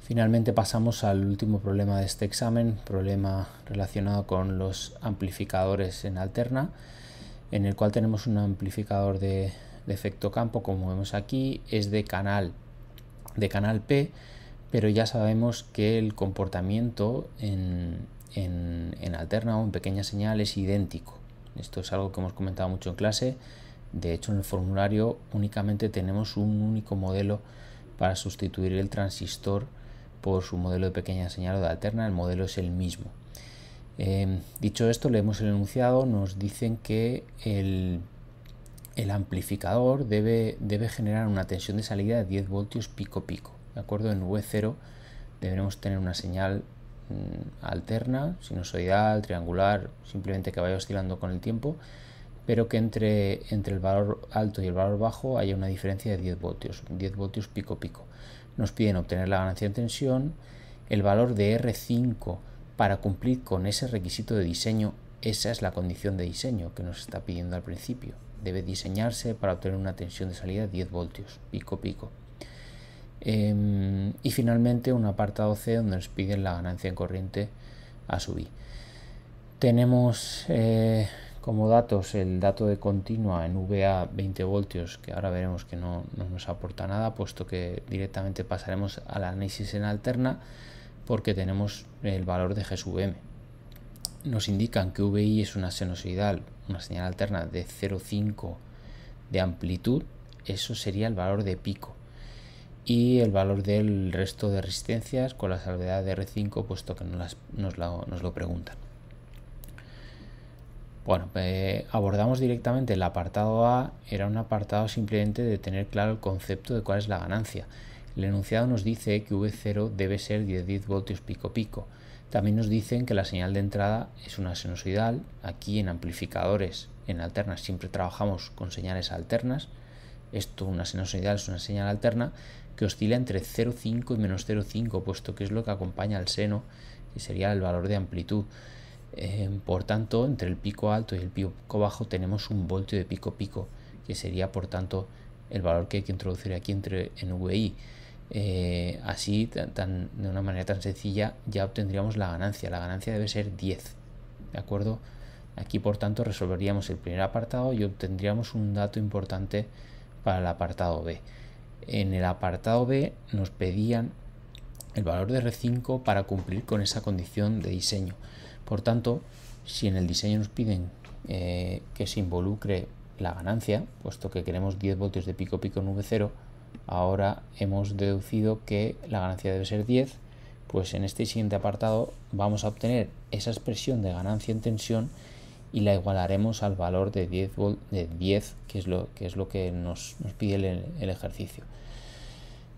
Finalmente pasamos al último problema de este examen, problema relacionado con los amplificadores en alterna, en el cual tenemos un amplificador de, efecto campo, como vemos aquí, es de canal, de canal P, pero ya sabemos que el comportamiento en, en alterna o en pequeña señal es idéntico. Esto es algo que hemos comentado mucho en clase. De hecho, en el formulario únicamente tenemos un único modelo para sustituir el transistor por su modelo de pequeña señal o de alterna. El modelo es el mismo. Em, dicho esto, le el enunciado, nos dicen que el, amplificador debe, debe, generar una tensión de salida de 10 voltios pico pico. ¿De acuerdo? En V0 deberemos tener una señal Mm, alterna, sinusoidal, triangular, simplemente que vaya oscilando con el tiempo, pero que entre, entre el valor alto y el valor bajo haya una diferencia de 10 voltios, 10 voltios pico pico. Nos piden obtener la ganancia de tensión, el valor de R5 para cumplir con ese requisito de diseño, esa es la condición de diseño que nos está pidiendo al principio. Debe diseñarse para obtener una tensión de salida de 10 voltios, pico pico. Em, y finalmente un apartado C donde nos piden la ganancia en corriente a subir. Tenemos eh, como datos el dato de continua en VA 20 voltios, que ahora veremos que no, nos aporta nada, puesto que directamente pasaremos al análisis en alterna porque tenemos el valor de M. Nos indican que VI es una sinusoidal, una señal alterna de 0,5 de amplitud, eso sería el valor de pico y el valor del resto de resistencias con la salvedad de R5 puesto que nos, lo preguntan. Bueno, eh, abordamos directamente el apartado A, era un apartado simplemente de tener claro el concepto de cuál es la ganancia. El enunciado nos dice que V0 debe ser 10, 10 voltios pico pico. También nos dicen que la señal de entrada es una sinusoidal. Aquí en amplificadores, en alternas, siempre trabajamos con señales alternas. Esto, una sinusoidal es una señal alterna que oscila entre 0,5 y menos 0,5, puesto que es lo que acompaña al seno, que sería el valor de amplitud. Em, por tanto, entre el pico alto y el pico bajo tenemos un voltio de pico-pico, que sería por tanto el valor que hay que introducir aquí entre, en VI. Eh, así, de una manera tan sencilla, ya obtendríamos la ganancia. La ganancia debe ser 10. ¿De acuerdo? Aquí, por tanto, resolveríamos el primer apartado y obtendríamos un dato importante para el apartado B en el apartado B nos pedían el valor de R5 para cumplir con esa condición de diseño. Por tanto, si en el diseño nos piden eh, que se involucre la ganancia, puesto que queremos 10 voltios de pico pico en V0, ahora hemos deducido que la ganancia debe ser 10, pues en este siguiente apartado vamos a obtener esa expresión de ganancia en tensión y la igualaremos al valor de 10, de 10 que, es lo, que es lo que nos, pide el, ejercicio.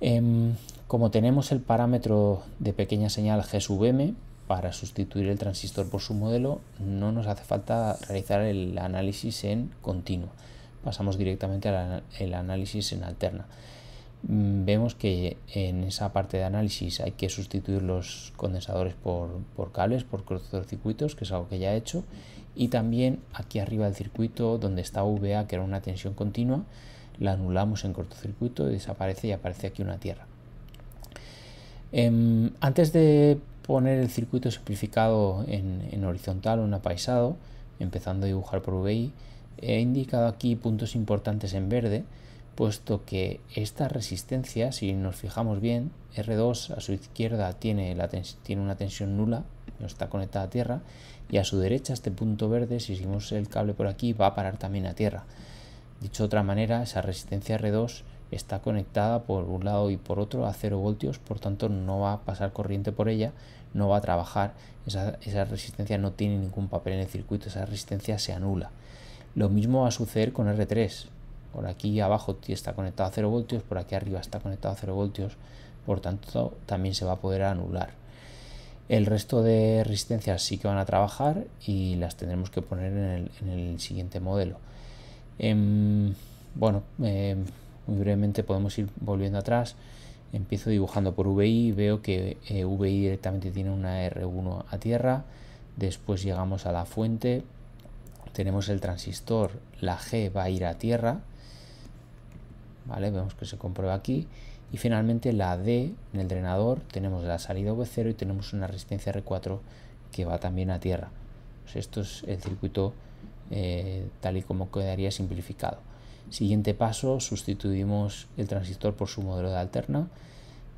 Em, como tenemos el parámetro de pequeña señal G para sustituir el transistor por su modelo, no nos hace falta realizar el análisis en continuo. Pasamos directamente al análisis en alterna. Mm, vemos que en esa parte de análisis hay que sustituir los condensadores por, por cables, por cortocircuitos, que es algo que ya he hecho, y también aquí arriba del circuito donde está VA, que era una tensión continua, la anulamos en cortocircuito y desaparece y aparece aquí una tierra. Em, antes de poner el circuito simplificado en, en horizontal o en apaisado, empezando a dibujar por VI, he indicado aquí puntos importantes en verde, puesto que esta resistencia, si nos fijamos bien, R2 a su izquierda tiene, una tensión nula, no está conectada a tierra, y a su derecha este punto verde, si seguimos el cable por aquí, va a parar también a tierra. Dicho de otra manera, esa resistencia R2 está conectada por un lado y por otro a 0 voltios, por tanto no va a pasar corriente por ella, no va a trabajar, esa, esa, resistencia no tiene ningún papel en el circuito, esa resistencia se anula. Lo mismo va a suceder con R3, por aquí abajo está conectado a 0 voltios, por aquí arriba está conectado a 0 voltios, por tanto también se va a poder anular. El resto de resistencias sí que van a trabajar y las tendremos que poner en el, siguiente modelo. Em, bueno, em, muy brevemente podemos ir volviendo atrás. Empiezo dibujando por VI, veo que eh, VI directamente tiene una R1 a tierra, después llegamos a la fuente, tenemos el transistor, la G va a ir a tierra, Vemos que se comprueba aquí. Y finalmente la D en el drenador tenemos la salida V0 y tenemos una resistencia R4 que va también a tierra. Pues esto es el circuito eh, tal y como quedaría simplificado. Siguiente paso, sustituimos el transistor por su modelo de alterna.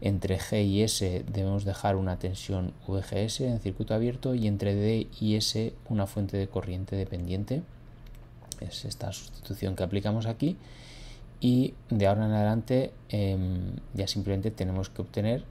Entre G y S debemos dejar una tensión VGS en circuito abierto y entre D y S una fuente de corriente dependiente. Es esta sustitución que aplicamos aquí y de ahora en adelante em, ya simplemente tenemos que obtener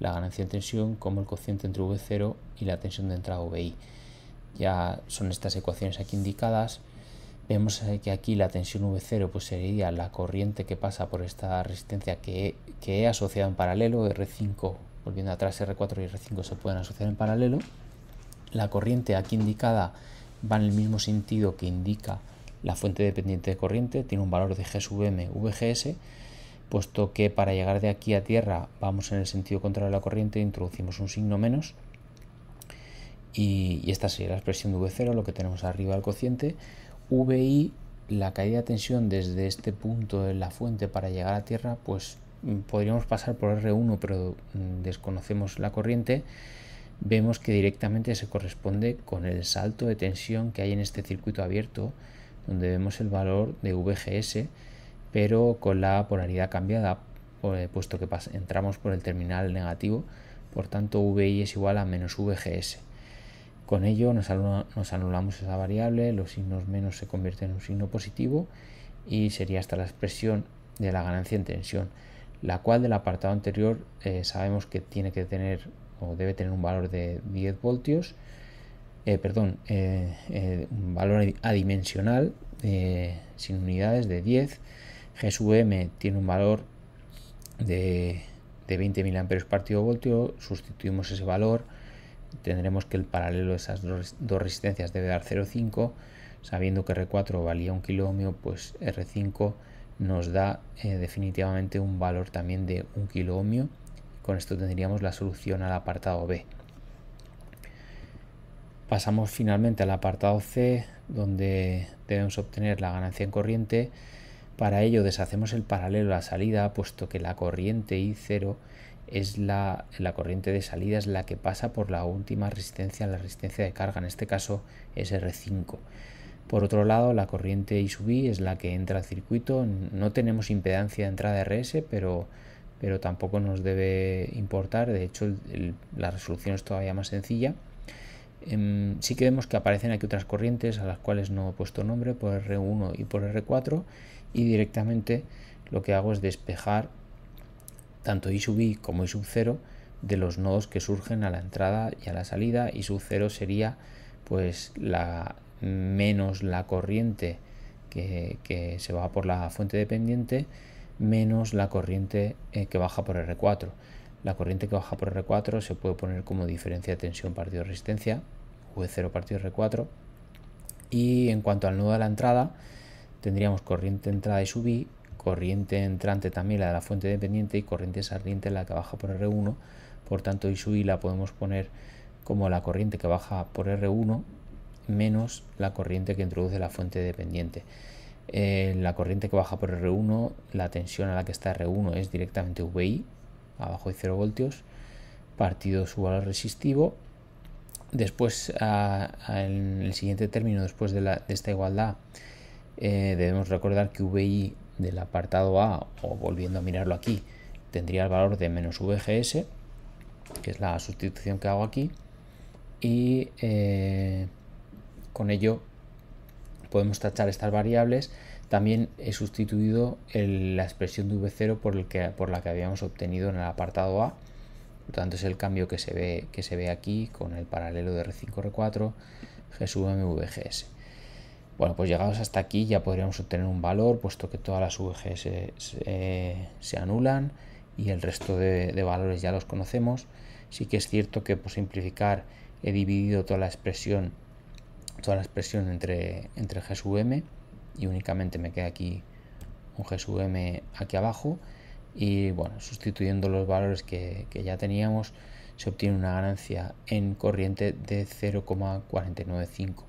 la ganancia de tensión como el cociente entre V0 y la tensión de entrada VI. Ya son estas ecuaciones aquí indicadas. Vemos que aquí la tensión V0 pues sería la corriente que pasa por esta resistencia que que he asociado en paralelo, R5, volviendo atrás R4 y R5 se pueden asociar en paralelo. La corriente aquí indicada va en el mismo sentido que indica la fuente dependiente de corriente tiene un valor de GSVM VGS, puesto que para llegar de aquí a tierra vamos en el sentido contrario a la corriente, introducimos un signo menos y, esta sería la expresión de V0, lo que tenemos arriba del cociente. VI, la caída de tensión desde este punto de la fuente para llegar a tierra, pues mm, podríamos pasar por R1 pero mm, desconocemos la corriente, vemos que directamente se corresponde con el salto de tensión que hay en este circuito abierto donde vemos el valor de VGS, pero con la polaridad cambiada, eh, puesto que entramos por el terminal negativo, por tanto VI es igual a menos VGS. Con ello nos, anulamos esa variable, los signos menos se convierten en un signo positivo y sería hasta la expresión de la ganancia en tensión, la cual del apartado anterior eh, sabemos que tiene que tener o debe tener un valor de 10 voltios eh, perdón, eh, eh, un valor adimensional sin unidades de 10. M tiene un valor de, de 20.000 amperios partido voltio. Sustituimos ese valor. Tendremos que el paralelo de esas dos resistencias debe dar 0,5. Sabiendo que R4 valía un kilo pues R5 nos da definitivamente un valor también de un kilo Con esto tendríamos la solución al apartado B. Pasamos finalmente al apartado C, donde debemos obtener la ganancia en corriente. Para ello deshacemos el paralelo a la salida, puesto que la corriente I0 es la, corriente de salida, es la que pasa por la última resistencia, la resistencia de carga, en este caso es R5. Por otro lado, la corriente I sub I es la que entra al circuito. No tenemos impedancia de entrada RS, pero, pero tampoco nos debe importar. De hecho, la resolución es todavía más sencilla. Em, sí que vemos que aparecen aquí otras corrientes a las cuales no he puesto nombre por R1 y por R4 y directamente lo que hago es despejar tanto I sub i como I sub 0 de los nodos que surgen a la entrada y a la salida. I sub 0 sería pues la menos la corriente que, se va por la fuente dependiente menos la corriente eh, que baja por R4. La corriente que baja por R4 se puede poner como diferencia de tensión partido-resistencia, V0 partido-R4. Y en cuanto al nudo de la entrada, tendríamos corriente entrada y i, corriente entrante también la de la fuente dependiente y corriente saliente la que baja por R1. Por tanto, I sub I la podemos poner como la corriente que baja por R1 menos la corriente que introduce la fuente dependiente. Eh, la corriente que baja por R1, la tensión a la que está R1 es directamente VI, abajo de 0 voltios, partido su valor resistivo. Después, en el siguiente término, después de, esta igualdad, eh, debemos recordar que VI del apartado A, o volviendo a mirarlo aquí, tendría el valor de menos VGS, que es la sustitución que hago aquí, y eh, con ello podemos tachar estas variables también he sustituido la expresión de v0 por, el que, por la que habíamos obtenido en el apartado A. Por tanto, es el cambio que se ve, que se ve aquí con el paralelo de R5, R4, G VGS. Bueno, pues llegados hasta aquí ya podríamos obtener un valor, puesto que todas las VGS se, anulan y el resto de, valores ya los conocemos. Sí que es cierto que por simplificar he dividido toda la expresión, toda la expresión entre, entre G y únicamente me queda aquí un GSUM aquí abajo y bueno, sustituyendo los valores que, que ya teníamos se obtiene una ganancia en corriente de 0,495.